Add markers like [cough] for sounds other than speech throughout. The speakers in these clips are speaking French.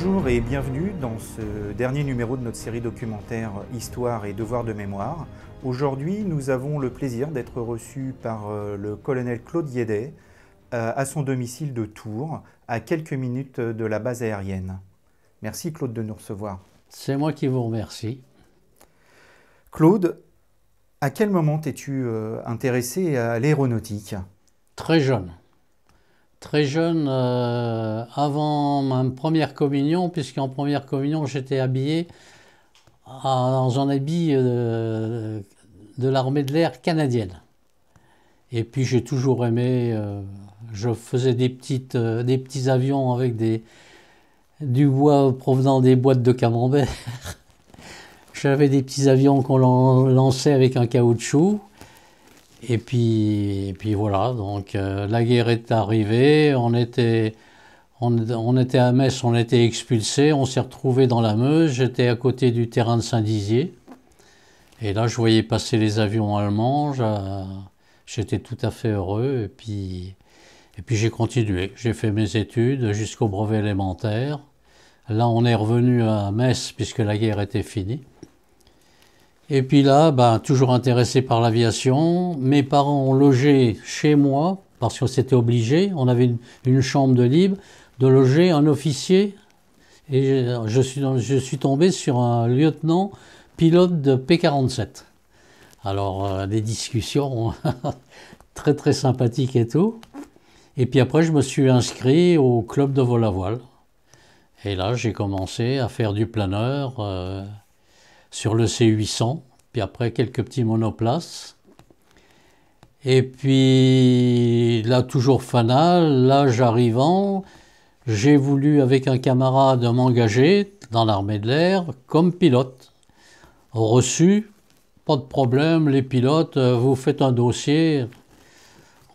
Bonjour et bienvenue dans ce dernier numéro de notre série documentaire Histoire et devoirs de mémoire. Aujourd'hui, nous avons le plaisir d'être reçus par euh, le colonel Claude Yedet euh, à son domicile de Tours, à quelques minutes de la base aérienne. Merci Claude de nous recevoir. C'est moi qui vous remercie. Claude, à quel moment t'es-tu euh, intéressé à l'aéronautique Très jeune très jeune, euh, avant ma première communion, puisque en première communion, j'étais habillé dans un habit euh, de l'armée de l'air canadienne. Et puis j'ai toujours aimé, euh, je faisais des, petites, des petits avions avec des, du bois provenant des boîtes de camembert. [laughs] J'avais des petits avions qu'on lançait avec un caoutchouc. Et puis, voilà, donc euh, la guerre est arrivée, on était, à Metz, on était expulsé, on s'est retrouvé dans la Meuse, j'étais à côté du terrain de Saint-Dizier. Et là, je voyais passer les avions allemands, j'étais tout à fait heureux, et puis, et puis j'ai continué. J'ai fait mes études jusqu'au brevet élémentaire. Là, on est revenu à Metz puisque la guerre était finie. Et puis là, ben, toujours intéressé par l'aviation, mes parents ont logé chez moi, parce que c'était obligé, on avait une, chambre de libre, de loger un officier. Et je suis, je suis tombé sur un lieutenant pilote de P-47. Alors, euh, des discussions [laughs] très très sympathiques et tout. Et puis après, je me suis inscrit au club de vol à voile. Et là, j'ai commencé à faire du planeur. Euh, sur le C800, puis après quelques petits monoplaces. Et puis là, toujours fanal, l'âge arrivant, j'ai voulu avec un camarade m'engager dans l'armée de l'air comme pilote. Reçu, pas de problème, les pilotes, euh, vous faites un dossier,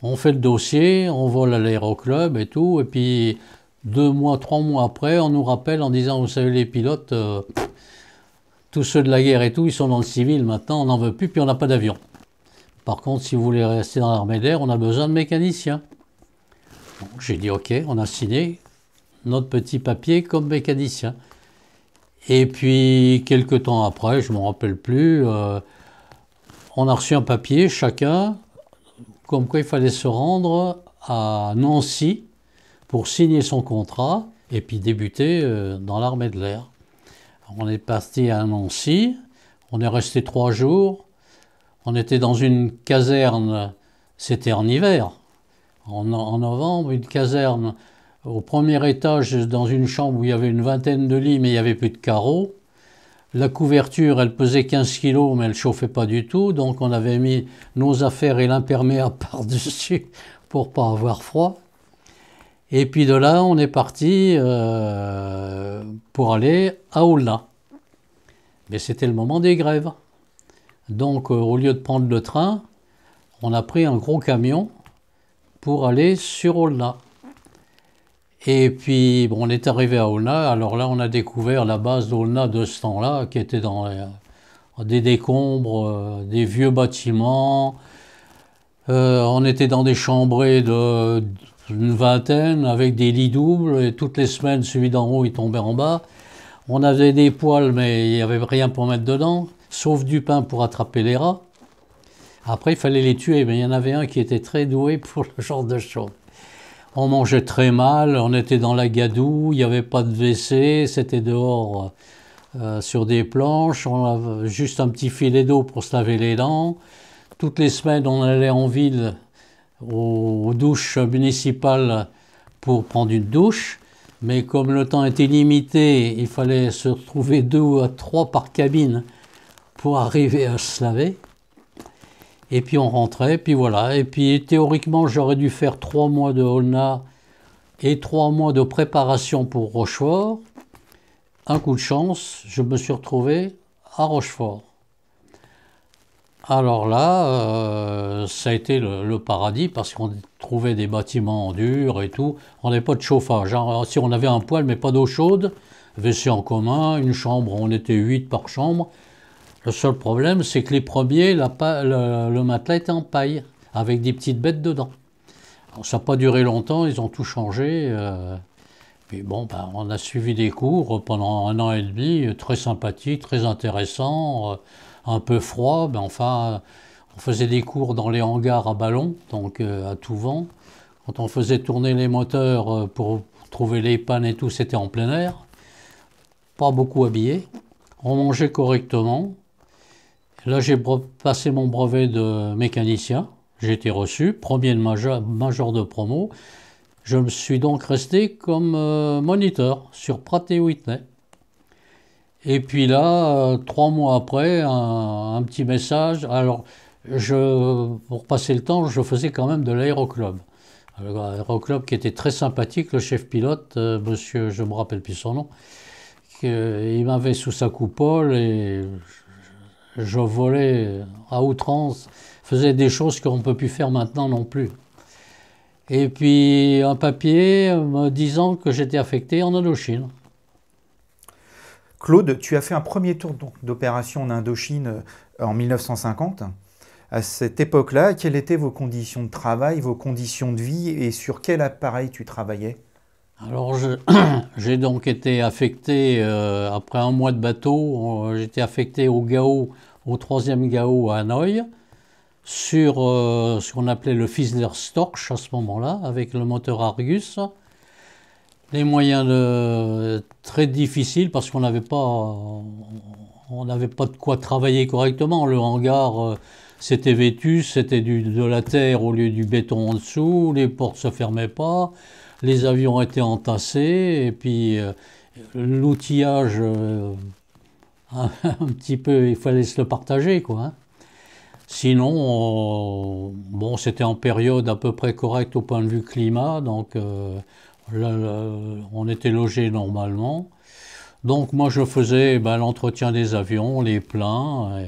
on fait le dossier, on vole à l'aéroclub et tout, et puis deux mois, trois mois après, on nous rappelle en disant, vous savez, les pilotes, euh, tous ceux de la guerre et tout, ils sont dans le civil maintenant, on n'en veut plus, puis on n'a pas d'avion. Par contre, si vous voulez rester dans l'armée d'air, on a besoin de mécaniciens. j'ai dit ok, on a signé notre petit papier comme mécanicien. Et puis, quelques temps après, je ne me rappelle plus, euh, on a reçu un papier, chacun, comme quoi il fallait se rendre à Nancy pour signer son contrat et puis débuter euh, dans l'armée de l'air. On est parti à Nancy, on est resté trois jours, on était dans une caserne, c'était en hiver, en, novembre, une caserne au premier étage dans une chambre où il y avait une vingtaine de lits mais il n'y avait plus de carreaux. La couverture, elle pesait 15 kilos mais elle chauffait pas du tout, donc on avait mis nos affaires et l'imperméable [laughs] par-dessus pour pas avoir froid. Et puis de là, on est parti euh, pour aller à Olna. Mais c'était le moment des grèves. Donc euh, au lieu de prendre le train, on a pris un gros camion pour aller sur Olna. Et puis on est arrivé à Olna. Alors là, on a découvert la base d'Olna de ce temps-là, qui était dans euh, des décombres, des vieux bâtiments. on était dans des chambrées de une vingtaine, avec des lits doubles, et toutes les semaines, celui d'en haut, il tombait en bas. On avait des poils, mais il n'y avait rien pour mettre dedans, sauf du pain pour attraper les rats. Après, il fallait les tuer, mais il y en avait un qui était très doué pour ce genre de choses. On mangeait très mal, on était dans la gadoue, il n'y avait pas de WC, c'était dehors euh, sur des planches, on avait juste un petit filet d'eau pour se laver les dents. Toutes les semaines, on allait en ville aux douches municipales pour prendre une douche. Mais comme le temps était limité, il fallait se retrouver deux à trois par cabine pour arriver à se laver. Et puis on rentrait, puis voilà. Et puis théoriquement, j'aurais dû faire trois mois de Holna et trois mois de préparation pour Rochefort. Un coup de chance, je me suis retrouvé à Rochefort. Alors là, euh, ça a été le, paradis parce qu'on trouvait des bâtiments durs dur et tout. On n'avait pas de chauffage. Hein. si on avait un poêle mais pas d'eau chaude, WC en commun, une chambre, on était 8 par chambre. Le seul problème, c'est que les premiers, le, matelas était en paille, avec des petites bêtes dedans. ça n'a pas duré longtemps, ils ont tout changé. puis euh. bon, ben, on a suivi des cours pendant un an et demi, euh, très sympathiques, très intéressants un peu froid, mais ben enfin, on faisait des cours dans les hangars à ballon, donc euh, à tout vent. Quand on faisait tourner les moteurs euh, pour trouver les pannes et tout, c'était en plein air. Pas beaucoup habillé. On mangeait correctement. Là, j'ai passé mon brevet de mécanicien. J'ai été reçu, premier major, de promo. Je me suis donc resté comme euh, moniteur sur Pratt Whitney. Et puis là, euh, trois mois après, un, petit message. Alors, je, pour passer le temps, je faisais quand même de l'aéroclub. L'aéroclub qui était très sympathique, le chef pilote, euh, monsieur, je me rappelle plus son nom, il m'avait sous sa coupole et je, volais à outrance, faisais des choses qu'on ne peut plus faire maintenant non plus. Et puis un papier me disant que j'étais affecté en Indochine. Claude, tu as fait un premier tour d'opération en Indochine euh, en 1950. À cette époque-là, quelles étaient vos conditions de travail, vos conditions de vie et sur quel appareil tu travaillais Alors, [coughs] j'ai donc été affecté, euh, après un mois de bateau, j'étais affecté au GAO, au troisième GAO à Hanoï, sur euh, ce qu'on appelait le Fisler Storch à ce moment-là, avec le moteur Argus. Les moyens de... très difficiles parce qu'on n'avait pas, on n'avait pas de quoi travailler correctement. Le hangar, euh, c'était vétus, c'était de la terre au lieu du béton en dessous. Les portes ne se fermaient pas, les avions étaient entassés et puis euh, l'outillage, euh, [laughs] un, petit peu, il fallait se le partager quoi. Hein. Sinon, bon, c'était en période à peu près correcte au point de vue climat, donc on était logé normalement. Donc moi je faisais ben, l'entretien des avions, les pleins,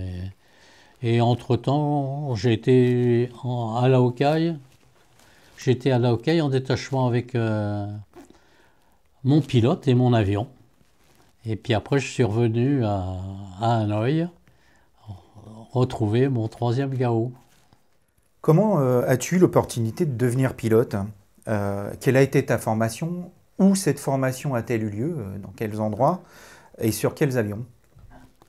et, entre-temps j'étais à la j'étais à la en détachement avec euh, mon pilote et mon avion. Et puis après je suis revenu à, à Hanoï, retrouver mon troisième GAO. Comment euh, as-tu eu l'opportunité de devenir pilote euh, quelle a été ta formation, où cette formation a-t-elle eu lieu, dans quels endroits et sur quels avions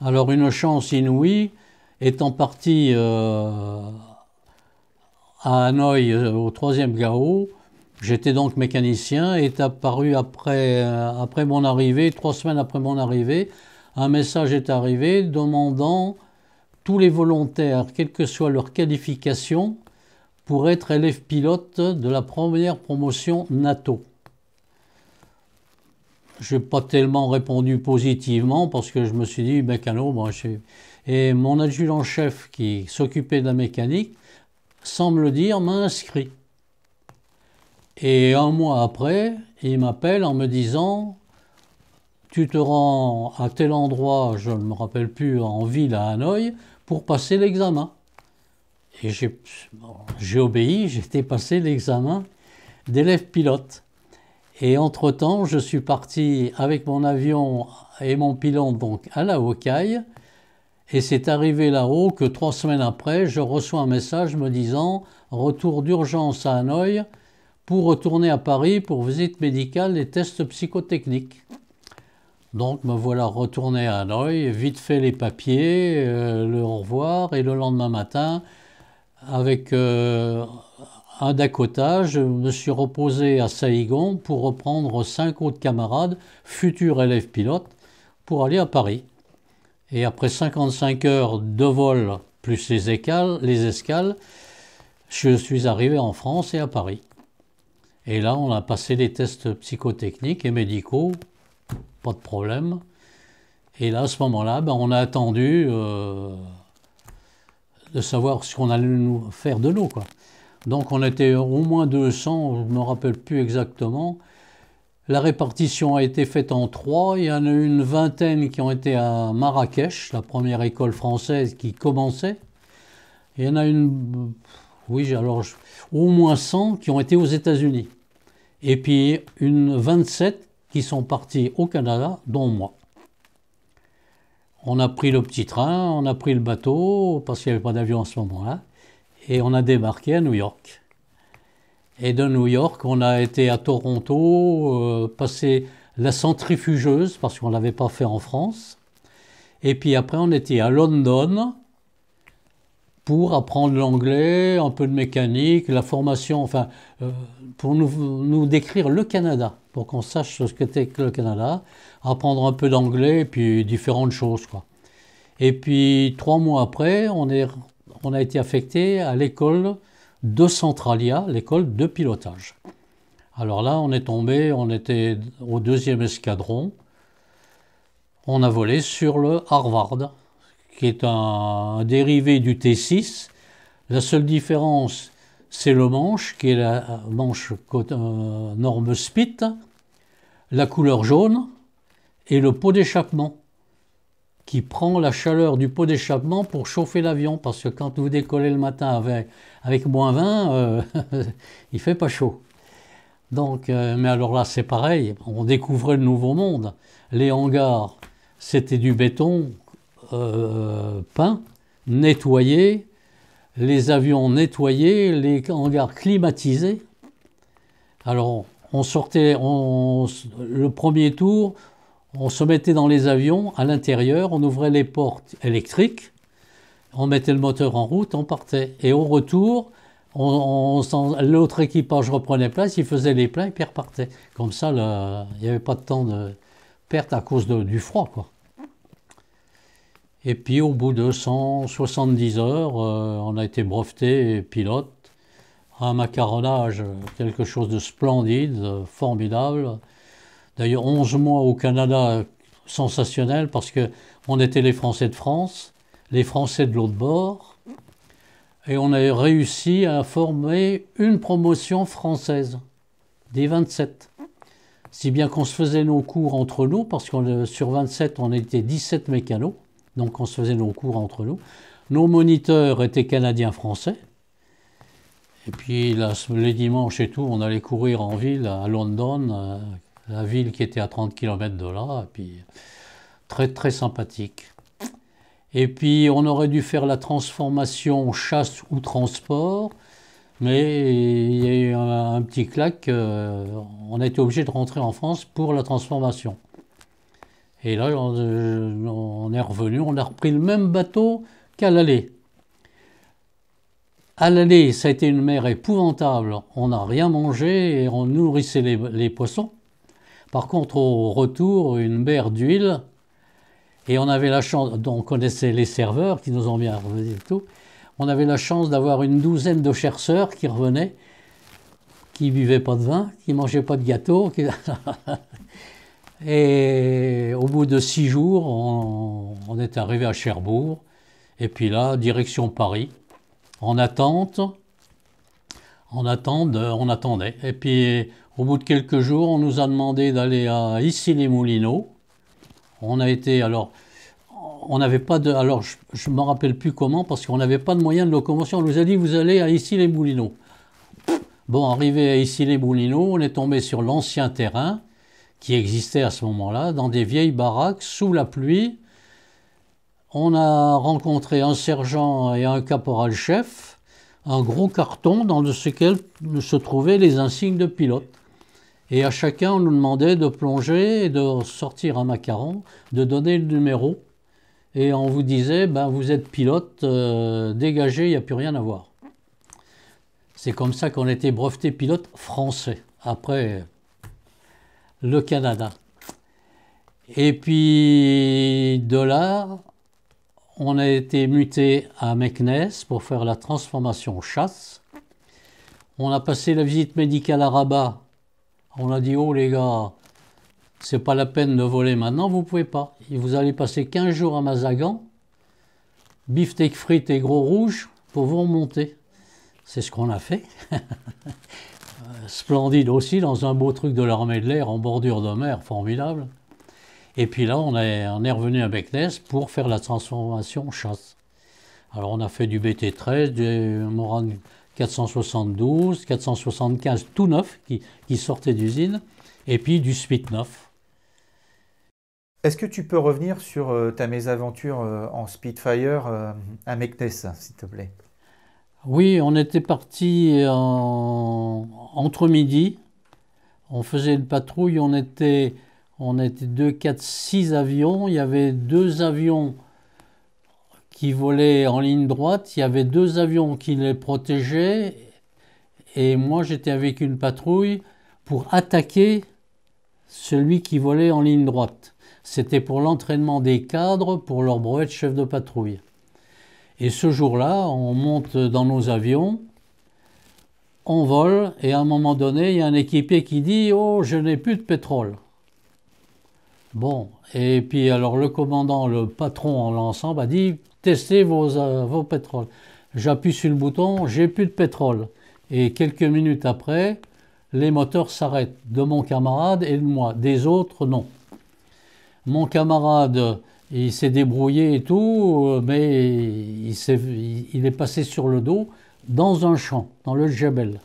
Alors une chance inouïe, étant parti euh, à Hanoï euh, au troisième GAO, j'étais donc mécanicien, est apparu après, après mon arrivée, trois semaines après mon arrivée, un message est arrivé demandant tous les volontaires, quelle que soit leur qualification, pour être élève pilote de la première promotion NATO. Je n'ai pas tellement répondu positivement parce que je me suis dit, ben, cano, moi, Et mon adjudant-chef qui s'occupait de la mécanique, semble dire, m'a inscrit. Et un mois après, il m'appelle en me disant, tu te rends à tel endroit, je ne me rappelle plus, en ville à Hanoï, pour passer l'examen. Et j'ai obéi, j'ai passé l'examen d'élève pilote. Et entre-temps, je suis parti avec mon avion et mon pilon donc à la Hawkeye. Et c'est arrivé là-haut que trois semaines après, je reçois un message me disant retour d'urgence à Hanoï pour retourner à Paris pour visite médicale et tests psychotechniques. Donc me voilà retourné à Hanoï, vite fait les papiers, euh, le au revoir et le lendemain matin, avec euh, un Dakota, je me suis reposé à Saïgon pour reprendre cinq autres camarades, futurs élèves pilotes, pour aller à Paris. Et après 55 heures de vol plus les, les escales, je suis arrivé en France et à Paris. Et là, on a passé les tests psychotechniques et médicaux, pas de problème. Et là, à ce moment-là, ben, on a attendu. Euh, de savoir ce qu'on allait nous faire de nous. Quoi. Donc on était au moins 200, je ne me rappelle plus exactement. La répartition a été faite en trois. Il y en a eu une vingtaine qui ont été à Marrakech, la première école française qui commençait. Il y en a une, oui, alors au moins 100 qui ont été aux États-Unis. Et puis une 27 qui sont partis au Canada, dont moi. On a pris le petit train, on a pris le bateau, parce qu'il n'y avait pas d'avion en ce moment-là, et on a débarqué à New York. Et de New York, on a été à Toronto, euh, passé passer la centrifugeuse, parce qu'on ne l'avait pas fait en France. Et puis après, on était à London pour apprendre l'anglais, un peu de mécanique, la formation, enfin, euh, pour nous, nous décrire le Canada pour qu'on sache ce que c'était que le Canada, apprendre un peu d'anglais et puis différentes choses. Quoi. Et puis trois mois après, on, est, a été affecté à l'école de Centralia, l'école de pilotage. Alors là, on est tombé, on était au deuxième escadron. On a volé sur le Harvard, qui est un, dérivé du T6. La seule différence, c'est le manche, qui est la manche euh, norme SPIT, la couleur jaune et le pot d'échappement qui prend la chaleur du pot d'échappement pour chauffer l'avion, parce que quand vous décollez le matin avec, avec moins 20, euh, [laughs] il fait pas chaud. Donc, euh, mais alors là, c'est pareil, on découvrait le nouveau monde. Les hangars, c'était du béton euh, peint, nettoyé, les avions nettoyés, les hangars climatisés. Alors, on sortait, on, le premier tour, on se mettait dans les avions à l'intérieur, on ouvrait les portes électriques, on mettait le moteur en route, on partait. Et au retour, l'autre équipage reprenait place, il faisait les pleins et puis repartait. Comme ça, il n'y avait pas de temps de perte à cause du froid. Quoi. Et puis au bout de 170 heures, euh, on a été breveté pilote un macaronnage, quelque chose de splendide, formidable. D'ailleurs, 11 mois au Canada, sensationnel, parce qu'on était les Français de France, les Français de l'autre bord, et on a réussi à former une promotion française, des 27. Si bien qu'on se faisait nos cours entre nous, parce que euh, sur 27, on était 17 mécanos, donc on se faisait nos cours entre nous. Nos moniteurs étaient canadiens-français, et puis les dimanches et tout, on allait courir en ville, à London, euh, la ville qui était à 30 km de là, et puis très très sympathique. Et puis on aurait dû faire la transformation chasse ou transport, mais il y a eu un, petit claque, euh, on a été obligé de rentrer en France pour la transformation. Et là, on, euh, on est revenu, on a repris le même bateau qu'à l'aller. À l'aller, ça a été une mer épouvantable. On n'a rien mangé et on nourrissait les, poissons. Par contre, au retour, une mer d'huile. Et on avait la chance, on connaissait les serveurs qui nous ont bien revenu tout. On avait la chance d'avoir une douzaine de chercheurs qui revenaient, qui buvaient pas de vin, qui mangeaient pas de gâteau. [laughs] et au bout de six jours, on, on est arrivé à Cherbourg. Et puis là, direction Paris en attente. on attendait. Et puis, au bout de quelques jours, on nous a demandé d'aller à Issy-les-Moulineaux. On a été, alors, on n'avait pas de. Alors, je ne me rappelle plus comment, parce qu'on n'avait pas de moyens de locomotion. On nous a dit, vous allez à Issy-les-Moulineaux. Bon, arrivé à Issy-les-Moulineaux, on est tombé sur l'ancien terrain qui existait à ce moment-là, dans des vieilles baraques, sous la pluie, on a rencontré un sergent et un caporal-chef, un gros carton dans lequel se trouvaient les insignes de pilote. Et à chacun, on nous demandait de plonger et de sortir un macaron, de donner le numéro. Et on vous disait, ben, vous êtes pilote, euh, dégagez, il n'y a plus rien à voir. C'est comme ça qu'on était breveté pilote français, après le Canada. Et puis, de là, on a été muté à Meknes pour faire la transformation chasse. On a passé la visite médicale à Rabat. On a dit, oh les gars, c'est pas la peine de voler maintenant, vous pouvez pas. vous allez passer 15 jours à Mazagan, beefsteak frites et gros rouge pour vous remonter. C'est ce qu'on a fait. [laughs] Euh, splendide aussi, dans un beau truc de l'armée de l'air en bordure de mer, formidable. Et puis là, on est, revenu à Beckness pour faire la transformation chasse. Alors on a fait du BT13, du Morane 472, 475 tout neuf qui, sortait d'usine, et puis du spit 9. Est-ce que tu peux revenir sur euh, ta mésaventure euh, en Spitfire à euh, Meknes, s'il te plaît Oui, on était parti entre midi. On faisait une patrouille, on était on était 2, 4, 6 avions. Il y avait deux avions qui volaient en ligne droite. Il y avait deux avions qui les protégeaient. Et moi, j'étais avec une patrouille pour attaquer celui qui volait en ligne droite. C'était pour l'entraînement des cadres pour leur brevet de chef de patrouille. Et ce jour-là, on monte dans nos avions, on vole, et à un moment donné, il y a un équipier qui dit Oh, je n'ai plus de pétrole. Bon, et puis alors le commandant, le patron en l'ensemble bah, a dit testez vos, euh, vos pétroles. J'appuie sur le bouton, j'ai plus de pétrole. Et quelques minutes après, les moteurs s'arrêtent de mon camarade et de moi, des autres non. Mon camarade, il s'est débrouillé et tout, euh, mais il est, il est, passé sur le dos dans un champ, dans le Jebel.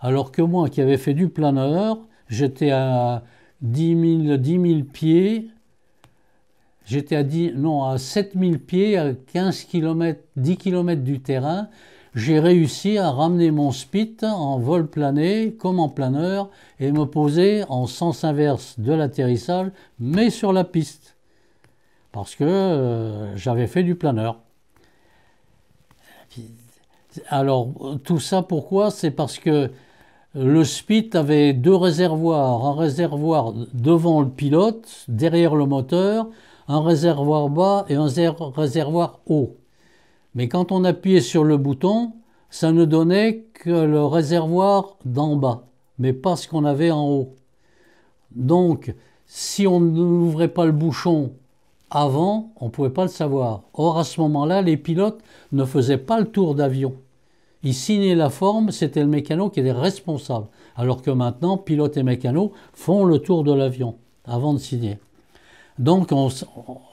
Alors que moi, qui avais fait du planeur, j'étais à 10 000, pieds. J'étais à, non, à 7 000 pieds, à 15 km, 10 km du terrain. J'ai réussi à ramener mon spit en vol plané, comme en planeur, et me poser en sens inverse de l'atterrissage, mais sur la piste. Parce que euh, j'avais fait du planeur. Alors, tout ça, pourquoi C'est parce que le SPIT avait deux réservoirs, un réservoir devant le pilote, derrière le moteur, un réservoir bas et un réservoir haut. Mais quand on appuyait sur le bouton, ça ne donnait que le réservoir d'en bas, mais pas ce qu'on avait en haut. Donc, si on n'ouvrait pas le bouchon avant, on ne pouvait pas le savoir. Or, à ce moment-là, les pilotes ne faisaient pas le tour d'avion il signait la forme, c'était le mécano qui était responsable. Alors que maintenant, pilote et mécano font le tour de l'avion avant de signer. Donc,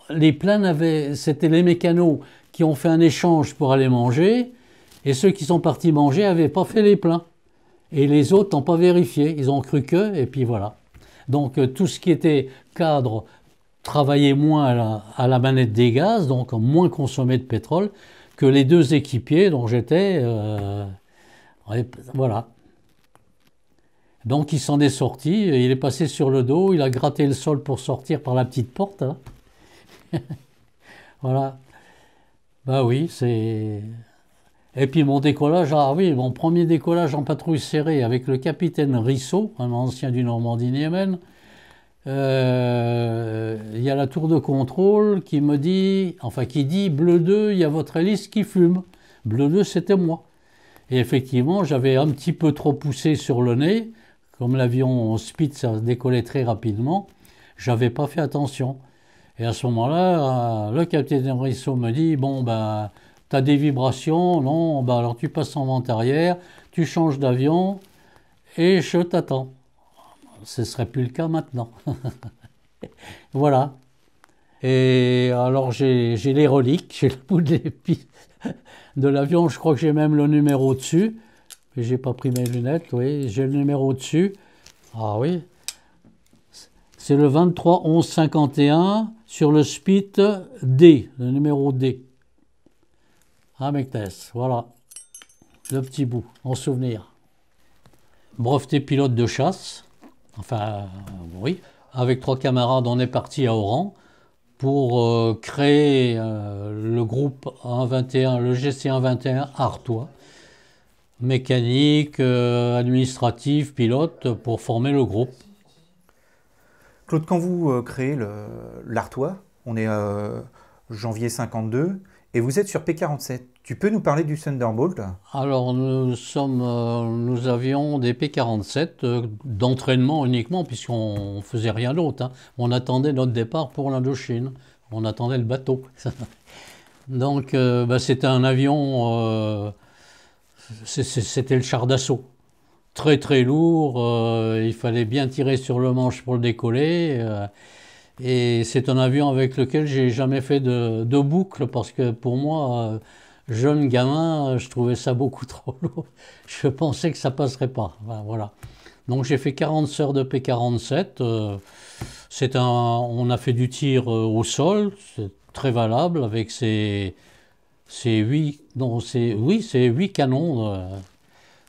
les planes avaient, c'était les mécanos qui ont fait un échange pour aller manger, et ceux qui sont partis manger n'avaient pas fait les pleins. Et les autres n'ont pas vérifié, ils ont cru que, et puis voilà. Donc, euh, tout ce qui était cadre travaillait moins à la, à la manette des gaz, donc moins consommé de pétrole, que les deux équipiers dont j'étais. Euh, voilà. Donc il s'en est sorti, il est passé sur le dos, il a gratté le sol pour sortir par la petite porte. Hein. [laughs] voilà. ben oui, c'est. Et puis mon décollage, ah oui, mon premier décollage en patrouille serrée avec le capitaine Rissot, un ancien du Normandie-Niemen, euh, il y a la tour de contrôle qui me dit, enfin qui dit, bleu 2, il y a votre hélice qui fume. Bleu 2, c'était moi. Et effectivement, j'avais un petit peu trop poussé sur le nez. Comme l'avion Speed, ça décollait très rapidement. J'avais pas fait attention. Et à ce moment-là, euh, le capitaine Brissot me dit, bon, ben, t'as des vibrations, non, ben, alors tu passes en vente arrière, tu changes d'avion et je t'attends ce ne serait plus le cas maintenant. [laughs] voilà. Et alors j'ai les reliques, j'ai le bout de, de l'avion, je crois que j'ai même le numéro dessus. J'ai pas pris mes lunettes, oui, j'ai le numéro dessus. Ah oui. C'est le 23 11 51 sur le SPIT D, le numéro D. Ah, voilà. Le petit bout, en souvenir. Breveté pilote de chasse enfin oui, avec trois camarades, on est parti à Oran pour euh, créer euh, le groupe 121, le GC121 Artois, mécanique, euh, administratif, pilote, pour former le groupe. Claude, quand vous créez l'Artois, on est janvier 52, et vous êtes sur P47. Tu peux nous parler du Thunderbolt Alors nous sommes, euh, nous avions des P47 euh, d'entraînement uniquement puisqu'on faisait rien d'autre. Hein. On attendait notre départ pour l'Indochine. On attendait le bateau. [laughs] Donc euh, bah, c'était un avion, c'était le char d'assaut. Très très lourd, il fallait bien tirer sur le manche pour le décoller. Et c'est un avion avec lequel j'ai jamais fait de, de, boucle parce que pour moi, euh, jeune gamin, euh, je trouvais ça beaucoup [laughs] trop lourd. Je pensais que ça passerait pas. voilà. Donc j'ai fait 40 heures de P47. Euh, c'est un, on a fait du tir au sol, c'est très valable avec ces ces oui, c'est 8 canons.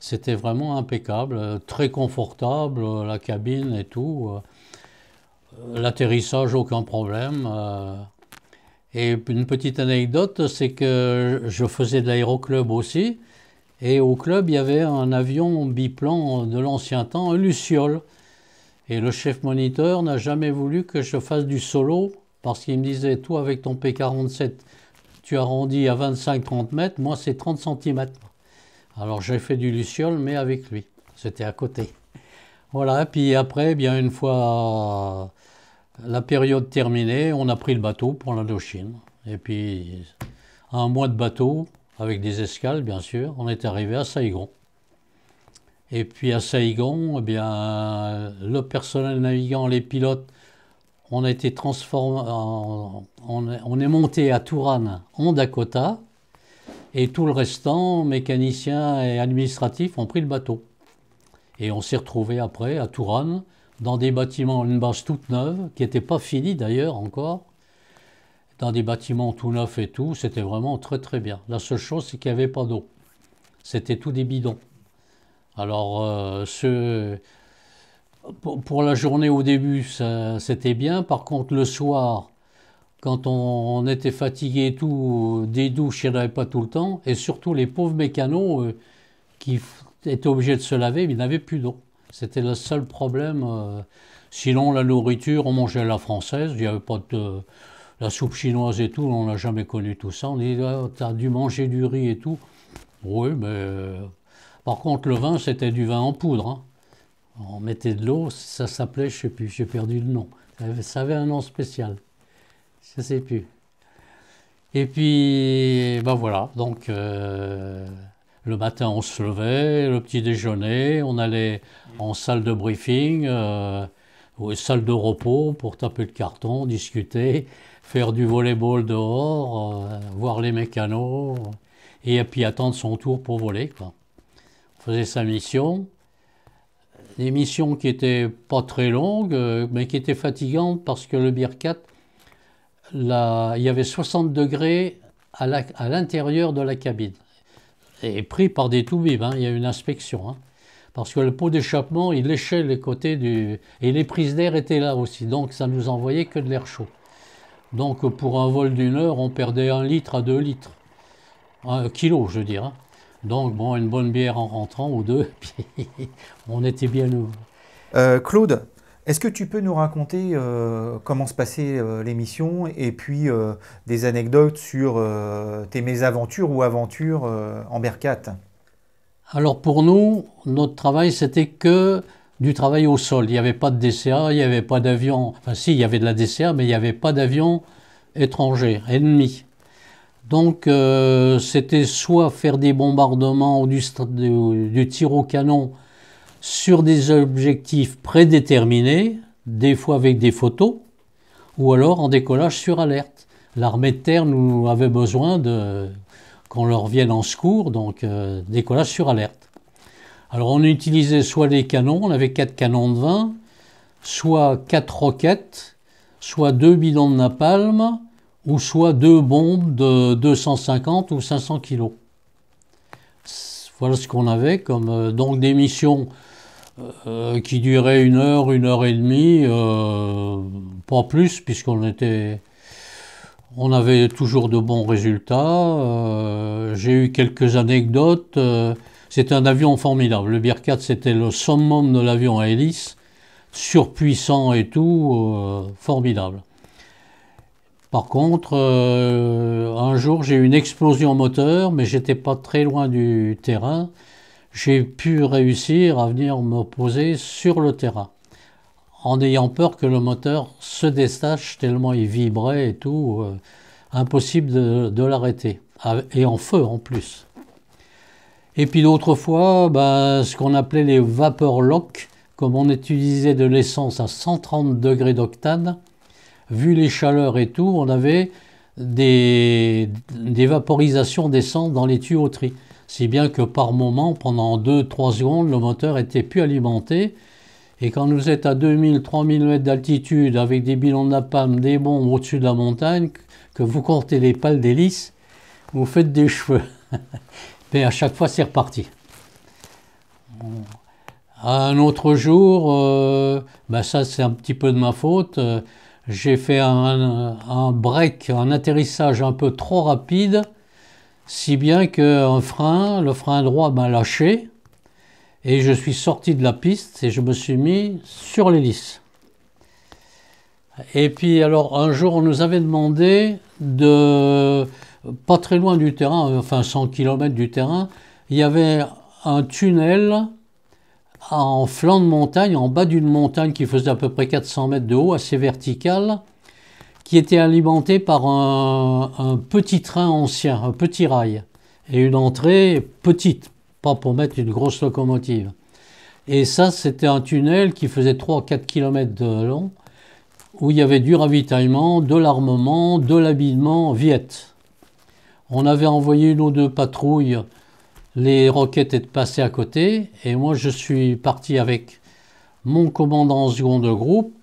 c'était vraiment impeccable, très confortable, la cabine et tout. Euh, l'atterrissage, aucun problème. Euh. Et une petite anecdote, c'est que je faisais de l'aéroclub aussi. Et au club, il y avait un avion biplan de l'ancien temps, un Luciole. Et le chef moniteur n'a jamais voulu que je fasse du solo parce qu'il me disait Toi, avec ton P47, tu arrondis à 25-30 mètres, moi, c'est 30 cm. Alors j'ai fait du Luciole, mais avec lui. C'était à côté. Voilà, et puis après, eh bien une fois la période terminée, on a pris le bateau pour l'Indochine. Et puis, un mois de bateau, avec des escales bien sûr, on est arrivé à Saigon. Et puis à Saigon, eh bien, le personnel navigant, les pilotes, on a été transformé, on, est monté à Touran en Dakota, et tout le restant, mécaniciens et administratifs, ont pris le bateau. Et on s'est retrouvé après à Touran, dans des bâtiments, une base toute neuve, qui n'était pas finie d'ailleurs encore, dans des bâtiments tout neufs et tout, c'était vraiment très très bien. La seule chose, c'est qu'il n'y avait pas d'eau. C'était tout des bidons. Alors, euh, ce, pour, la journée au début, c'était bien. Par contre, le soir, quand on, était fatigué et tout, des douches, il n'y en avait pas tout le temps. Et surtout, les pauvres mécanos euh, qui étaient obligés de se laver, ils n'avaient plus d'eau. C'était le seul problème. Euh, sinon, la nourriture, on mangeait la française, il n'y avait pas de. La soupe chinoise et tout, on n'a jamais connu tout ça. On dit, ah, t'as dû manger du riz et tout. Oui, mais. Euh, par contre, le vin, c'était du vin en poudre. Hein. On mettait de l'eau, ça s'appelait, je sais plus, j'ai perdu le nom. Ça avait un nom spécial. Je sais plus. Et puis, ben voilà, donc. Euh, le matin, on se levait, le petit déjeuner, on allait en salle de briefing, euh, ou salle de repos pour taper le carton, discuter, faire du volleyball dehors, euh, voir les mécanos, et puis attendre son tour pour voler. On faisait sa mission. Des missions qui n'étaient pas très longues, euh, mais qui étaient fatigantes parce que le Birkat, il y avait 60 degrés à l'intérieur de la cabine est pris par des toubibs. Hein. Il y a une inspection. Hein. Parce que le pot d'échappement, il léchait les côtés du. Et les prises d'air étaient là aussi. Donc ça ne nous envoyait que de l'air chaud. Donc pour un vol d'une heure, on perdait un litre à deux litres. Un kilo, je veux dire. Hein. Donc bon, une bonne bière en rentrant ou deux, [laughs] puis on était bien. Euh, Claude, est-ce que tu peux nous raconter euh, comment se passait euh, l'émission et puis euh, des anecdotes sur tes mésaventures ou aventures en Berkat Alors pour nous, notre travail, c'était que du travail au sol. Il n'y avait pas de DCA, il n'y avait pas d'avion. Enfin si, il y avait de la DCA, mais il n'y avait pas d'avion étranger, ennemi. Donc c'était soit faire des bombardements ou du tir au canon sur des objectifs prédéterminés, des fois avec des photos, ou alors en décollage sur alerte. L'armée de terre nous avait besoin de qu'on leur vienne en secours, donc euh, décollage sur alerte. Alors on utilisait soit des canons, on avait quatre canons de 20, soit quatre roquettes, soit deux bidons de napalm, ou soit deux bombes de 250 ou 500 kilos. Voilà ce qu'on avait comme euh, donc des missions euh, qui durait une heure, une heure et demie, euh, pas plus, puisqu'on était, on avait toujours de bons résultats. Euh, j'ai eu quelques anecdotes. Euh, c'était un avion formidable. Le 4 c'était le summum de l'avion à hélice, surpuissant et tout, formidable. Par contre, un jour, j'ai eu une explosion moteur, mais j'étais pas très loin du terrain j'ai pu réussir à venir me poser sur le terrain en ayant peur que le moteur se détache tellement il vibrait et tout, euh, impossible de, l'arrêter, et en feu en plus. Et puis d'autres fois, ben, ce qu'on appelait les vapeurs lock, comme on utilisait de l'essence à 130 degrés d'octane, vu les chaleurs et tout, on avait des, des vaporisations d'essence dans les tuyauteries si bien que par moment, pendant 2-3 secondes, le moteur était plus alimenté. Et quand vous êtes à 2000-3000 mètres d'altitude, avec des bilans de napalm, des bombes au-dessus de la montagne, que vous comptez les pales d'hélice, vous faites des cheveux. [laughs] Mais à chaque fois, c'est reparti. Un autre jour, euh, ben ça c'est un petit peu de ma faute, euh, j'ai fait un break, un atterrissage un peu trop rapide si bien qu'un frein, le frein droit m'a lâché et je suis sorti de la piste et je me suis mis sur l'hélice. Et puis alors un jour on nous avait demandé de pas très loin du terrain, enfin 100 km du terrain, il y avait un tunnel en flanc de montagne, en bas d'une montagne qui faisait à peu près 400 mètres de haut, assez vertical qui était alimenté par un, petit train ancien, un petit rail, et une entrée petite, pas pour mettre une grosse locomotive. Et ça, c'était un tunnel qui faisait 3-4 km de long, où il y avait du ravitaillement, de l'armement, de l'habillement viette. On avait envoyé une ou deux patrouilles, les roquettes étaient passées à côté, et moi je suis parti avec mon commandant second de groupe,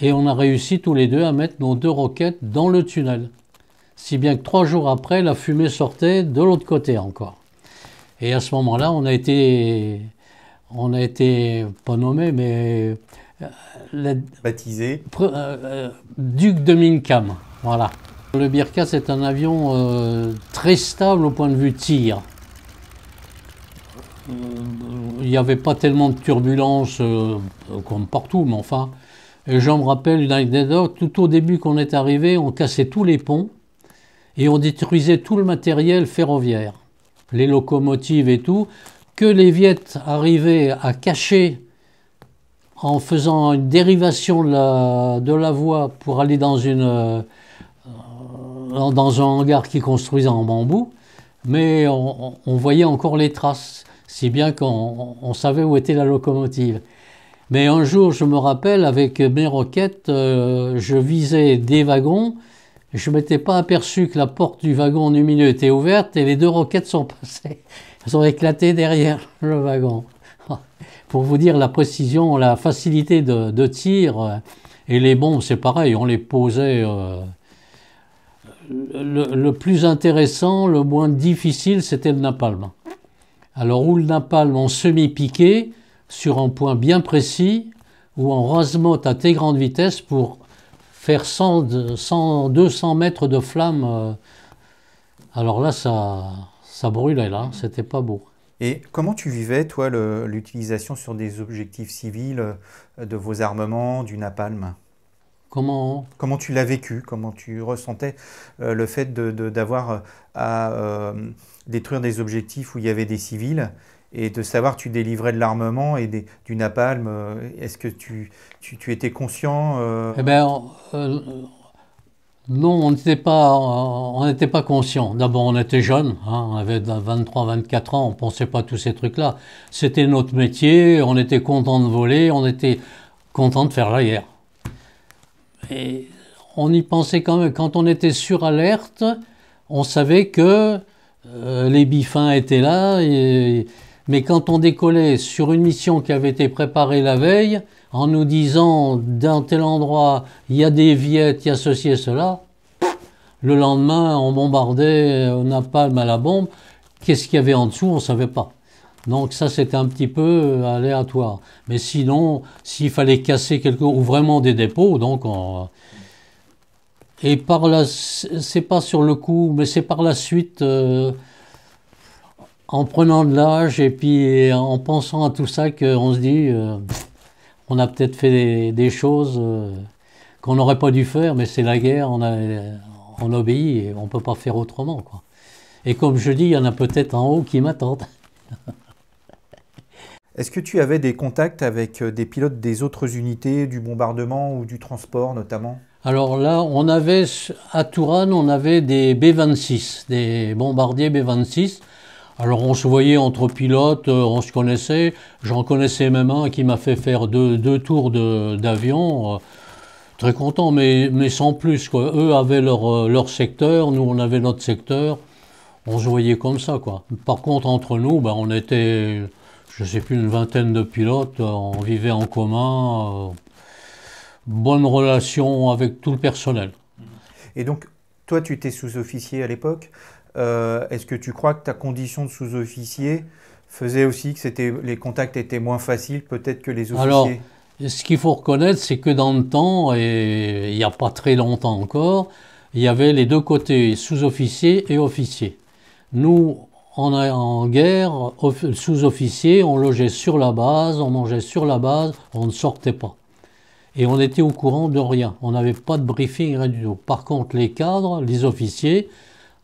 et on a réussi tous les deux à mettre nos deux roquettes dans le tunnel. Si bien que trois jours après, la fumée sortait de l'autre côté encore. Et à ce moment-là, on a été, on a été pas nommé, mais euh, baptisé euh, euh, duc de Mincam. Voilà. Le Birka, c'est un avion très stable au point de vue tir. Il n'y avait pas tellement de turbulences comme partout, mais enfin, et euh, je me rappelle une anecdote, tout au début qu'on est arrivé, on cassait tous les ponts et on détruisait tout le matériel ferroviaire, les locomotives et tout, que les Viettes arrivaient à cacher en faisant une dérivation de la, voie pour aller dans, euh, dans un hangar qui construisait en bambou, mais on, voyait encore les traces, si bien qu'on savait où était la locomotive. Mais un jour, je me rappelle, avec mes roquettes, euh, je visais des wagons. Je ne m'étais pas aperçu que la porte du wagon lumineux était ouverte et les deux roquettes sont passées. Elles ont éclaté derrière le wagon. [laughs] Pour vous dire la précision, la facilité de, tir et les bombes, c'est pareil, on les posait. Euh, le, plus intéressant, le moins difficile, c'était le napalm. Alors, où le napalm en semi-piqué, sur un point bien précis ou en rosemont à très grande vitesse pour faire 100, 200 mètres de flamme. Euh. Alors là, ça, ça brûlait, là, hein. c'était pas beau. Et comment tu vivais, toi, l'utilisation sur des objectifs civils euh, de vos armements, du napalm Comment Comment tu l'as vécu Comment tu ressentais euh, le fait d'avoir de, d'avoir à détruire des objectifs où il y avait des civils et de savoir tu délivrais de l'armement et des, du napalm. Euh, est-ce que tu, tu, tu, étais conscient euh, Eh bien, euh, non, on n'était pas, on n'était pas conscient. D'abord, on était jeunes, hein, on avait 23, 24 ans, on pensait pas à tous ces trucs-là. C'était notre métier, on était content de voler, on était content de faire la guerre. Et on y pensait quand même. Quand on était sur alerte, on savait que les bifins étaient là et mais quand on décollait sur une mission qui avait été préparée la veille, en nous disant d'un tel endroit, il y a des viettes, il y a ceci et cela, le lendemain, on bombardait, on n'a pas mal à bombe. Qu'est-ce qu'il y avait en dessous, on ne savait pas. Donc ça, c'était un petit peu euh, aléatoire. Mais sinon, s'il fallait casser quelque chose, ou vraiment des dépôts, donc on... Et par la... c'est pas sur le coup, mais c'est par la suite... Euh, en prenant de l'âge et puis euh, en pensant à tout ça on se dit, euh, on a peut-être fait des, choses euh, qu'on n'aurait pas dû faire, mais c'est la guerre, on, a, on obéit et on ne peut pas faire autrement. Quoi. Et comme je dis, il y en a peut-être en haut qui m'attendent. [laughs] Est-ce que tu avais des contacts avec des pilotes des autres unités, du bombardement ou du transport notamment alors là, on avait à Tourane, on avait des B-26, des bombardiers B-26. Alors on se voyait entre pilotes, euh, on se connaissait. J'en connaissais même un qui m'a fait faire deux, tours d'avion. Euh, très content, mais, mais sans plus. Eux avaient euh, leur, secteur, nous on avait notre secteur. On se voyait comme ça. Quoi. Par contre, entre nous, ben, on était, je ne sais plus, une vingtaine de pilotes. On vivait en commun. bonne relation avec tout le personnel. Et donc, toi, tu étais sous-officier à l'époque. Euh, est-ce que tu crois que ta condition de sous-officier faisait aussi que les contacts étaient moins faciles peut-être que les officiers Alors, ce qu'il faut reconnaître, c'est que dans le temps, et il n'y a pas très longtemps encore, il y avait les deux côtés, sous-officiers et officiers. Nous, en, guerre, sous-officiers, on logeait sur la base, on mangeait sur la base, on ne sortait pas. Et on était au courant de rien. On n'avait pas de briefing, rien Par contre, les cadres, les officiers,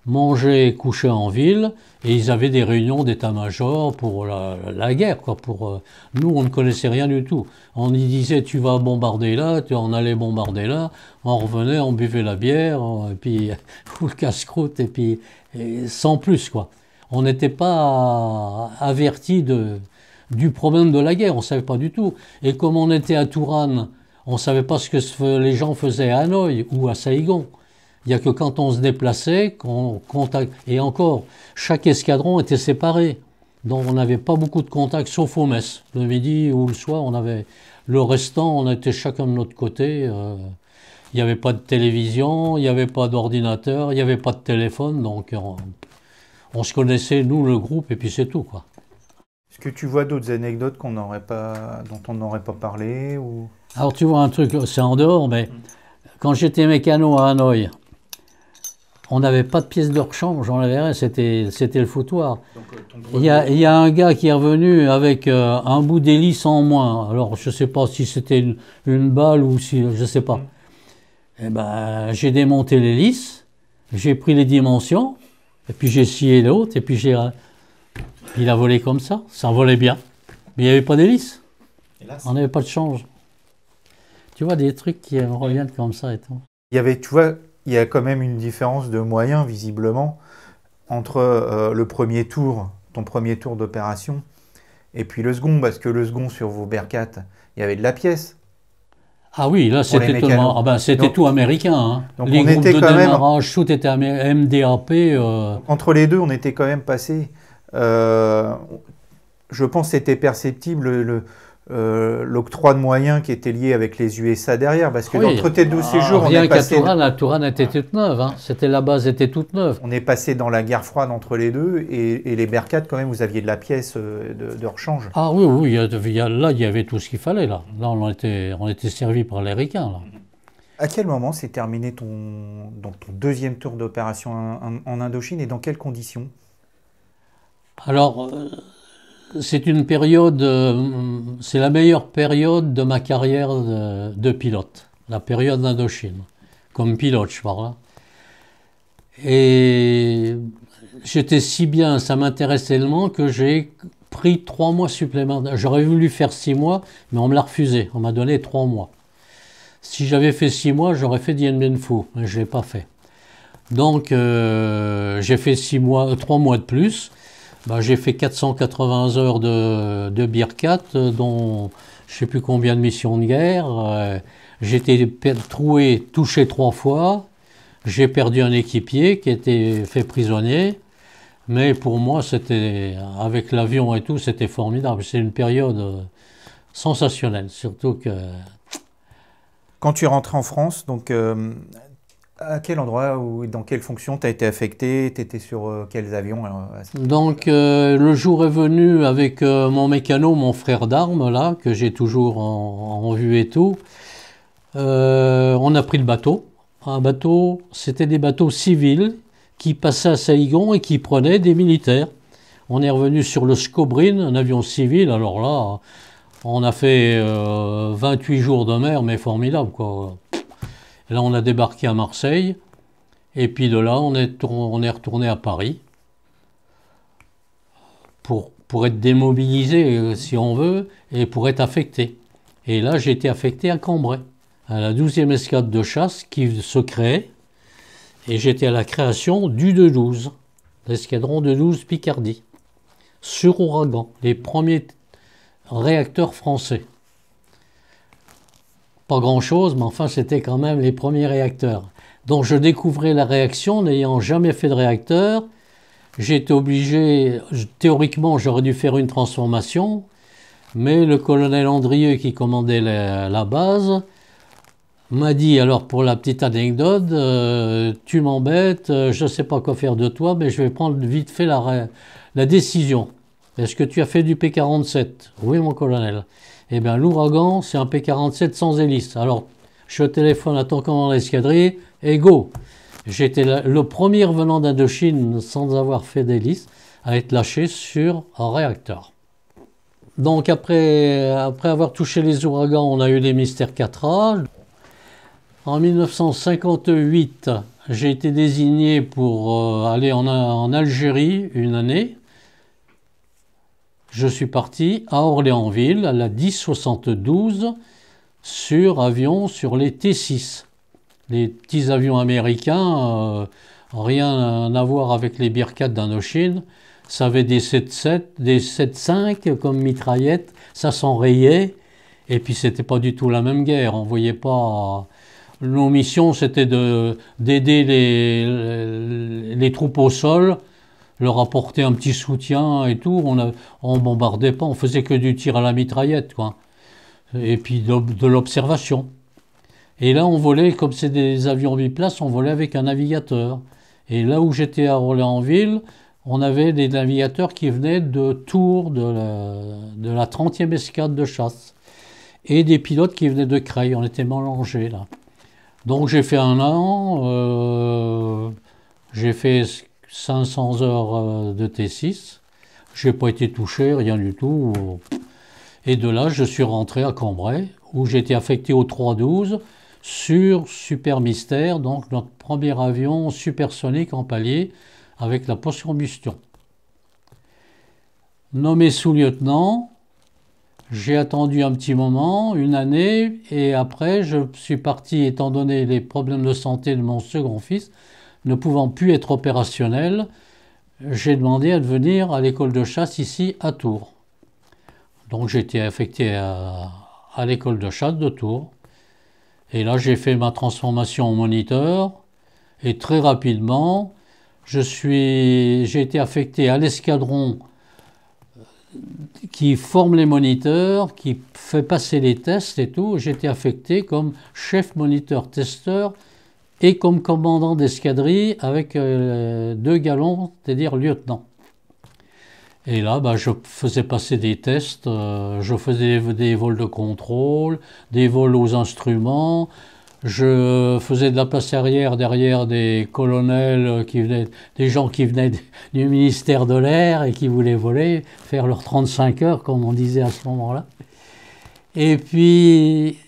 mangeaient et couchaient en ville, et ils avaient des réunions d'état-major pour la, guerre. Quoi, pour, euh, nous, on ne connaissait rien du tout. On y disait, tu vas bombarder là, tu en allais bombarder là, on revenait, on buvait la bière, euh, et puis, [laughs] ou casse-croûte, et puis, sans plus, quoi. On n'était pas averti du problème de la guerre, on ne savait pas du tout. Et comme on était à Touran, on ne savait pas ce que les gens faisaient à Hanoï ou à Saïgon. Il n'y a que quand on se déplaçait qu'on contact. Et encore, chaque escadron était séparé. Donc on n'avait pas beaucoup de contacts, sauf au mess. Le midi ou le soir, on avait. Le restant, on était chacun de notre côté. Euh. il n'y avait pas de télévision, il n'y avait pas d'ordinateur, il n'y avait pas de téléphone. Donc euh, on, se connaissait, nous, le groupe, et puis c'est tout. quoi. Est-ce que tu vois d'autres anecdotes qu'on pas, dont on n'aurait pas parlé ou... Alors tu vois un truc, c'est en dehors, mais quand j'étais mécano à Hanoï, on n'avait pas de pièces de rechange, on l'avait rien, c'était le foutoir. Euh, il y, a, un gars qui est revenu avec euh, un bout d'hélice en moins. Alors, je ne sais pas si c'était une, balle ou si. Je ne sais pas. Hmm. Et eh ben, j'ai démonté l'hélice, j'ai pris les dimensions, et puis j'ai scié l'autre, et puis j'ai. Euh, il a volé comme ça, ça volait bien. Mais il n'y avait pas d'hélice. On n'avait pas de change. Tu vois, des trucs qui reviennent comme ça et Il y avait, tu vois, il y a quand même une différence de moyens, visiblement, entre euh, le premier tour, ton premier tour d'opération, et puis le second, parce que le second sur vos Berkat, il y avait de la pièce. Ah oui, là c'était ah ben, c'était tout américain. Hein. Donc les on groupes était démarrage, même... tout était MDAP. Euh. Entre les deux, on était quand même passé. Euh, je pense que c'était perceptible euh, l'octroi de moyens qui était lié avec les USA derrière, parce que oui. entre tes deux ah, jours on est passé. Tourane, la Tourane était toute neuve, hein. c'était la base était toute neuve. On est passé dans la guerre froide entre les deux, et, les Bercades, quand même, vous aviez de la pièce euh, de, rechange. Ah oui, oui, il y là, il y avait tout ce qu'il fallait, là. Là, on était, on était servi par les Ricains, À quel moment s'est terminé ton, donc ton deuxième tour d'opération en, Indochine et dans quelles conditions Alors, euh, c'est une période, euh, c'est la meilleure période de ma carrière de, pilote, la période d'Indochine, comme pilote, je parle. Et j'étais si bien, ça m'intéressait tellement que j'ai pris trois mois supplémentaires. J'aurais voulu faire six mois, mais on me l'a refusé. On m'a donné trois mois. Si j'avais fait six mois, j'aurais fait Dien Bien Phu, mais je ne l'ai pas fait. Donc, euh, j'ai fait mois, euh, trois mois de plus. Ben, j'ai fait 480 heures de, de Birkat, euh, dont je ne sais plus combien de missions de guerre. Euh, j'ai été troué, touché trois fois. J'ai perdu un équipier qui était fait prisonnier. Mais pour moi, c'était, avec l'avion et tout, c'était formidable. C'est une période euh, sensationnelle, surtout que. Quand tu es rentré en France, donc à quel endroit ou dans quelle fonction tu as été affecté Tu étais sur euh, quels avions euh, Donc, euh, le jour est venu avec mon mécano, mon frère d'armes, là, que j'ai toujours en, vue et tout. on a pris le bateau. Un bateau, c'était des bateaux civils qui passaient à Saïgon et qui prenaient des militaires. On est revenu sur le Scobrin, un avion civil. Alors là, on a fait 28 jours de mer, mais formidable, quoi. Là, on a débarqué à Marseille. Et puis de là, on est, retourné à Paris pour, pour être démobilisé, euh, si on veut, et pour être affecté. Et là, j'ai été affecté à Cambrai, à la 12e escadre de chasse qui se créait. Et j'étais à la création du 2-12, l'escadron de 12 Picardie, sur Ouragan, les premiers réacteurs français pas grand-chose, mais enfin c'était quand même les premiers réacteurs. Donc je découvrais la réaction n'ayant jamais fait de réacteur. J'étais obligé, théoriquement j'aurais dû faire une transformation, mais le colonel Andrieux qui commandait la, base m'a dit alors pour la petite anecdote, euh, tu m'embêtes, euh, je ne sais pas quoi faire de toi, mais je vais prendre vite fait la décision. Est-ce que tu as fait du P47 Oui mon colonel. Eh bien, l'ouragan, c'est un P-47 sans hélice. Alors, je téléphone à ton dans l'escadrille, et go J'étais le premier venant d'Indochine sans avoir fait d'hélice à être lâché sur un réacteur. Donc après, après avoir touché les ouragans, on a eu les mystères 4A. En 1958, j'ai été désigné pour euh, aller en, en Algérie une année je suis parti à Orléansville, à la 1072, sur avion, sur les T6. Les petits avions américains, euh, rien à voir avec les Birkat d'anochine Ça avait des 7 des 7.5 comme mitraillettes, ça s'enrayait. Et puis c'était pas du tout la même guerre, on voyait pas. Nos missions c'était d'aider les, les troupes au sol leur apporter un petit soutien et tout. On ne on bombardait pas, on faisait que du tir à la mitraillette, quoi. Et puis de, l'observation. Et là, on volait, comme c'est des avions biplaces, on volait avec un navigateur. Et là où j'étais à Rolais-en-Ville, on avait des navigateurs qui venaient de Tours, de la, de la 30e escadre de chasse, et des pilotes qui venaient de Creil. On était mélangés, là. Donc j'ai fait un an, euh, j'ai fait 500 heures euh, de T6. Je n'ai pas été touché, rien du tout. Et de là, je suis rentré à Cambrai, où j'ai été affecté au 312 sur Super Mystère, donc notre premier avion supersonique en palier avec la combustion. Nommé sous-lieutenant, j'ai attendu un petit moment, une année, et après je suis parti, étant donné les problèmes de santé de mon second fils, ne pouvant plus être opérationnel, j'ai demandé à devenir à l'école de chasse ici à Tours. Donc j'ai été affecté à, l'école de chasse de Tours. Et là, j'ai fait ma transformation en moniteur. Et très rapidement, j'ai été affecté à l'escadron qui forme les moniteurs, qui fait passer les tests et tout. j'ai été affecté comme chef moniteur testeur et comme commandant d'escadrille avec euh, deux galons, c'est-à-dire lieutenant. Et là, bah, je faisais passer des tests, euh, je faisais des, des, vols de contrôle, des vols aux instruments, je faisais de la place arrière derrière des colonels, qui venaient, des gens qui venaient du ministère de l'air et qui voulaient voler, faire leurs 35 heures, comme on disait à ce moment-là. Et puis,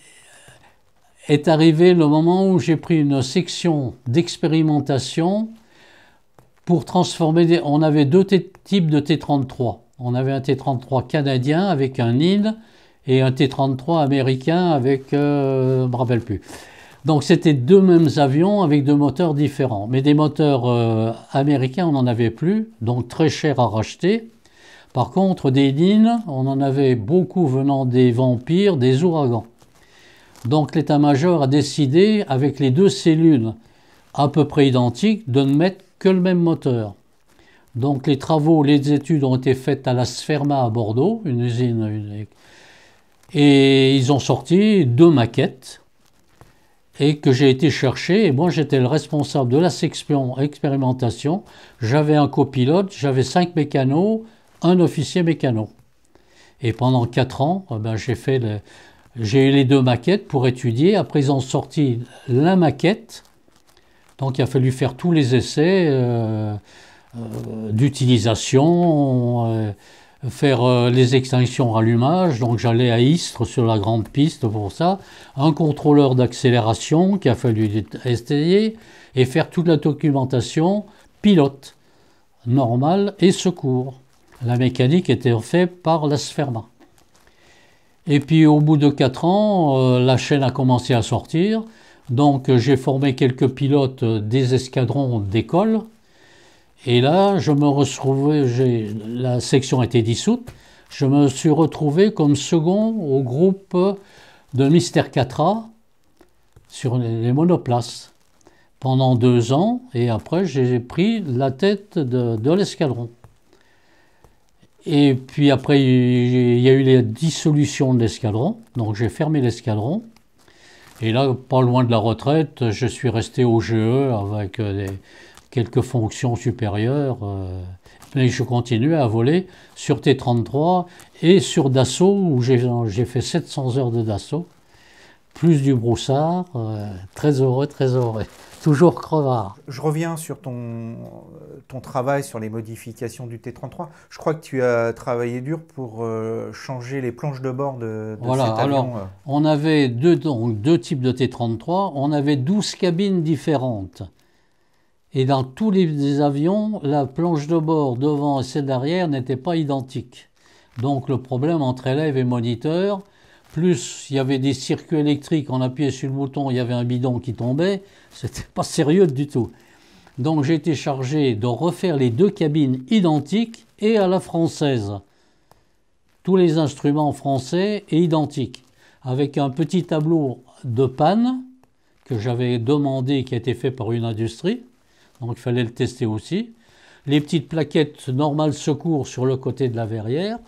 est arrivé le moment où j'ai pris une section d'expérimentation pour transformer. Des... On avait deux types de T33. On avait un T33 canadien avec un IN et un T33 américain avec euh, Je ne me rappelle plus. Donc c'était deux mêmes avions avec deux moteurs différents. Mais des moteurs euh, américains, on n'en avait plus, donc très cher à racheter. Par contre, des lignes, on en avait beaucoup venant des vampires, des ouragans. Donc l'état-major a décidé, avec les deux cellules à peu près identiques, de ne mettre que le même moteur. Donc les travaux, les études ont été faites à la Sferma à Bordeaux, une usine. Et ils ont sorti deux maquettes et que j'ai été chercher. Et moi, j'étais le responsable de la section expérimentation. J'avais un copilote, j'avais cinq mécanos, un officier mécano. Et pendant quatre ans, eh ben, j'ai fait j'ai eu les deux maquettes pour étudier. Après, ils ont sorti la maquette. Donc, il a fallu faire tous les essais euh, euh, d'utilisation, euh, faire les extinctions rallumage. Donc, j'allais à Istres sur la grande piste pour ça. Un contrôleur d'accélération qui a fallu essayer et faire toute la documentation pilote, normal et secours. La mécanique était faite par la Sferma. Et puis au bout de 4 ans, euh, la chaîne a commencé à sortir. Donc euh, j'ai formé quelques pilotes des escadrons d'école. Et là, je me retrouvais, la section était dissoute. Je me suis retrouvé comme second au groupe de Mister Catra sur les monoplaces pendant deux ans. Et après, j'ai pris la tête de l'escadron. Et puis après, il y a eu la dissolution de l'escadron. Donc j'ai fermé l'escadron. Et là, pas loin de la retraite, je suis resté au GE avec euh, quelques fonctions supérieures. Euh, mais je continue à voler sur T-33 et sur Dassault, où j'ai fait 700 heures de Dassault, plus du broussard. Euh, très heureux, très heureux toujours crevard. Je reviens sur ton, euh, ton travail sur les modifications du T33. Je crois que tu as travaillé dur pour euh, changer les planches de bord de, cet avion. Alors, euh. on avait deux, donc, deux types de T33. On avait 12 cabines différentes. Et dans tous les avions, la planche de bord devant et celle d'arrière n'était pas identique. Donc le problème entre élèves et moniteurs, plus il y avait des circuits électriques, on appuyait sur le bouton, il y avait un bidon qui tombait, c'était pas sérieux du tout. Donc j'ai été chargé de refaire les deux cabines identiques et à la française. Tous les instruments français et identiques, avec un petit tableau de panne que j'avais demandé, qui a été fait par une industrie, donc il fallait le tester aussi. Les petites plaquettes normales secours sur le côté de la verrière,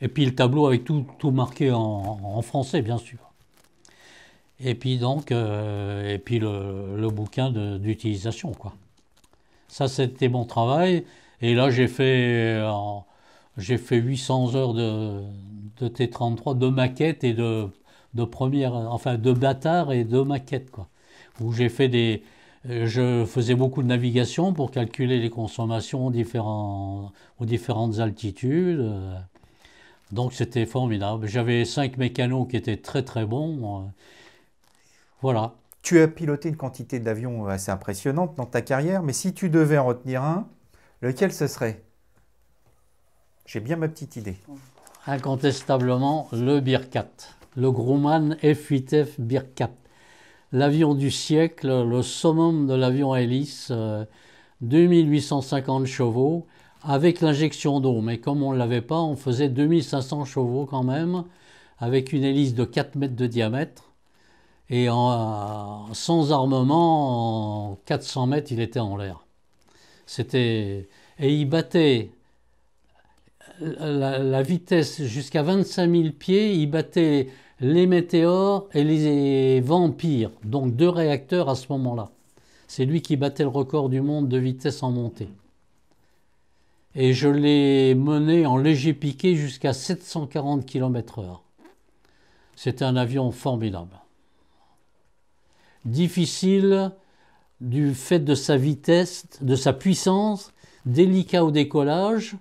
et puis le tableau avec tout, tout marqué en, français, bien sûr. Et puis donc, euh, et puis le, bouquin d'utilisation, quoi. Ça, c'était mon travail. Et là, j'ai fait, j'ai fait 800 heures de, de, T33, de maquettes et de, de première, enfin, de bâtard et de maquettes, quoi. Où j'ai fait des, je faisais beaucoup de navigation pour calculer les consommations aux, aux différentes altitudes. Euh, donc c'était formidable. J'avais cinq mécanos qui étaient très très bons. Voilà. Tu as piloté une quantité d'avions euh, assez impressionnante dans ta carrière, mais si tu devais en retenir un, lequel ce serait J'ai bien ma petite idée. Incontestablement, le Birkat, le Grumman F8F Birkat. L'avion du siècle, le summum de l'avion à hélice, 2850 euh, chevaux, avec l'injection d'eau. Mais comme on ne l'avait pas, on faisait 2500 chevaux quand même, avec une hélice de 4 mètres de diamètre. Et en, sans armement, en 400 mètres, il était en l'air. C'était Et il battait la, la vitesse jusqu'à 25 000 pieds, il battait les météores et les vampires, donc deux réacteurs à ce moment-là. C'est lui qui battait le record du monde de vitesse en montée et je l'ai mené en léger piqué jusqu'à 740 km/h. C'était un avion formidable. Difficile du fait de sa vitesse, de sa puissance, délicat au décollage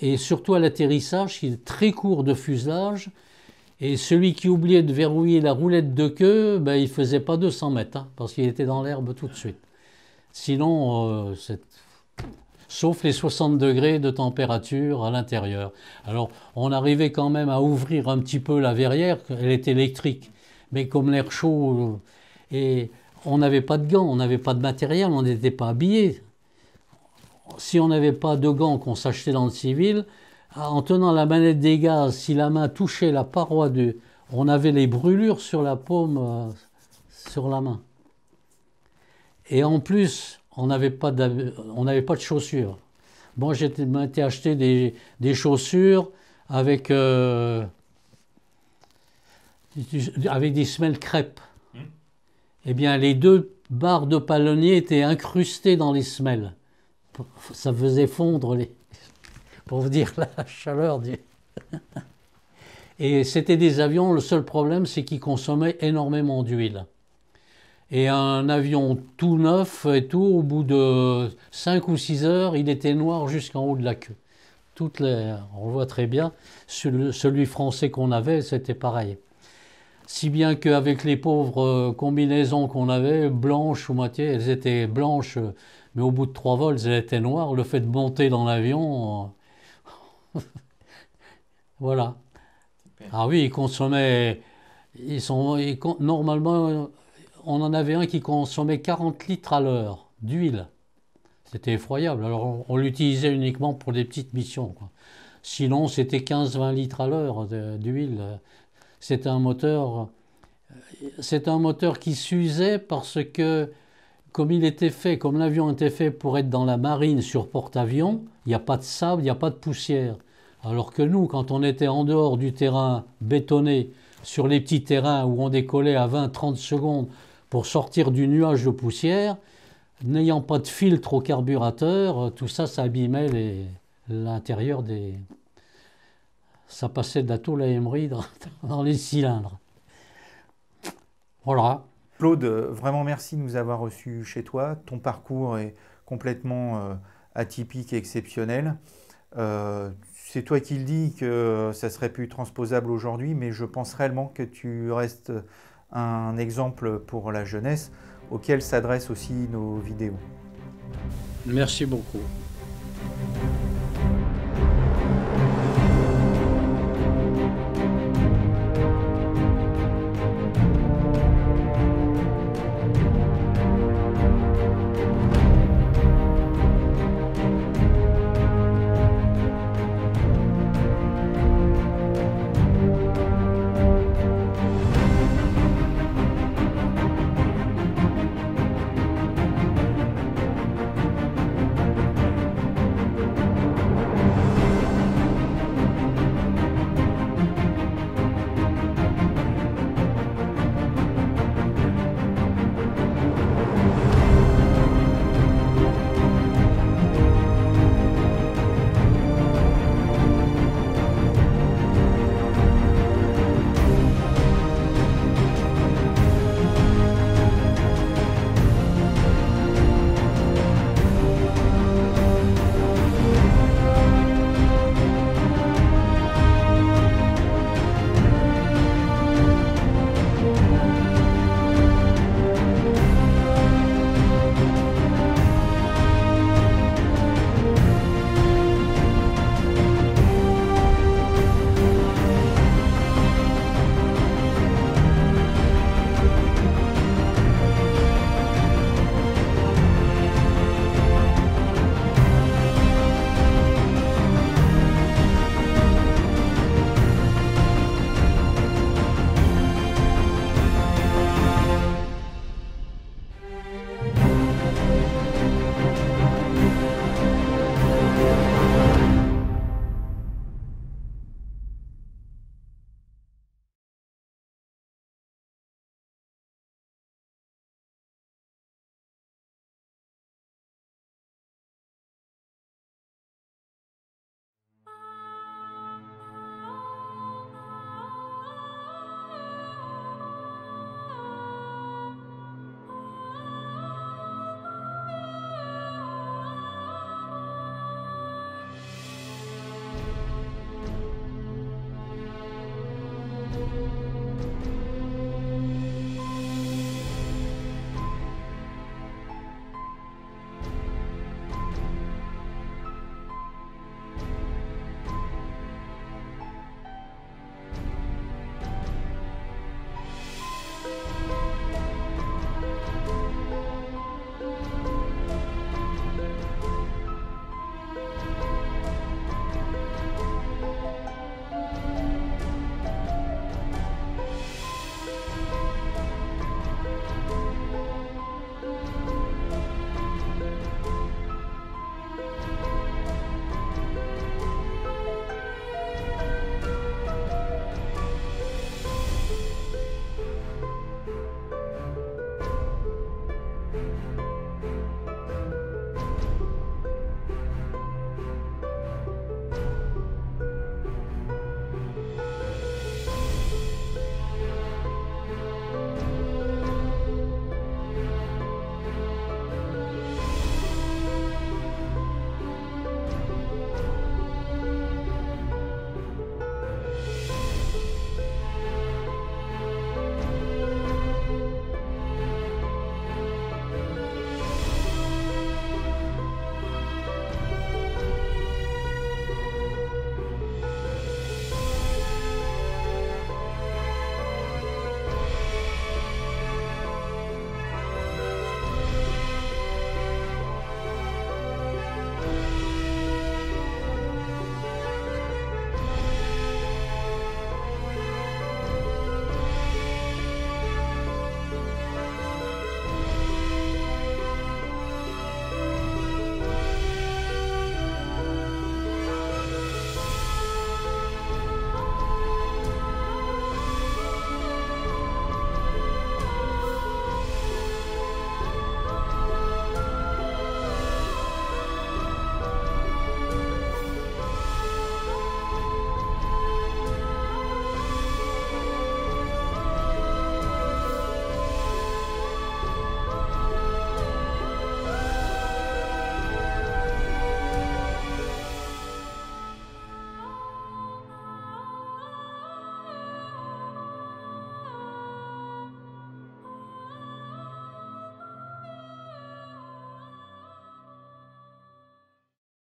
et surtout à l'atterrissage, qui est très court de fuselage. Et celui qui oubliait de verrouiller la roulette de queue, ben, il ne faisait pas 200 mètres, hein, parce qu'il était dans l'herbe tout de suite. Sinon, c'est... Euh, cette sauf les 60 degrés de température à l'intérieur. Alors on arrivait quand même à ouvrir un petit peu la verrière, elle est électrique, mais comme l'air chaud, euh, et on n'avait pas de gants, on n'avait pas de matériel, on n'était pas habillé. Si on n'avait pas de gants qu'on s'achetait dans le civil, ah, en tenant la manette des gaz, si la main touchait la paroi On avait les brûlures sur la paume, euh, sur la main. Et en plus, on n'avait pas, pas, de chaussures. Moi, j'ai j'étais acheté des, des, chaussures avec, euh, des semelles crêpes. Hmm. Eh bien, les deux barres de palonnier étaient incrustées dans les semelles. Ça faisait fondre les... pour vous dire la chaleur [laughs] Et c'était des avions, le seul problème, c'est qu'ils consommaient énormément d'huile. Et un avion tout neuf et tout, au bout de 5 ou 6 heures, il était noir jusqu'en haut de la queue. Toutes on voit très bien, celui français qu'on avait, c'était pareil. Si bien qu'avec les pauvres euh, combinaisons qu'on avait, blanches ou moitié, elles étaient blanches, mais au bout de trois vols, elles étaient noires. Le fait de monter dans l'avion, euh, [laughs] voilà. Ah oui, ils consommaient. Ils sont, normalement, on en avait un qui consommait 40 litres à l'heure d'huile. C'était effroyable. Alors on, l'utilisait uniquement pour des petites missions. Sinon, c'était 15-20 litres à l'heure d'huile. C'était un moteur. Euh, c'est un moteur qui s'usait parce que, comme il était fait, comme l'avion était fait pour être dans la marine sur porte-avions, il n'y a pas de sable, il n'y a pas de poussière. Alors que nous, quand on était en dehors du terrain bétonné, sur les petits terrains où on décollait à 20-30 secondes pour sortir du nuage de poussière. N'ayant pas de filtre au carburateur, euh, tout ça, ça abîmait l'intérieur des... Ça passait de la [laughs] dans, les cylindres. Voilà. Claude, vraiment merci de nous avoir reçus chez toi. Ton parcours est complètement euh, atypique et exceptionnel. Euh, c'est toi qui le dis que ça serait plus transposable aujourd'hui, mais je pense réellement que tu restes un exemple pour la jeunesse auquel s'adressent aussi nos vidéos. Merci beaucoup.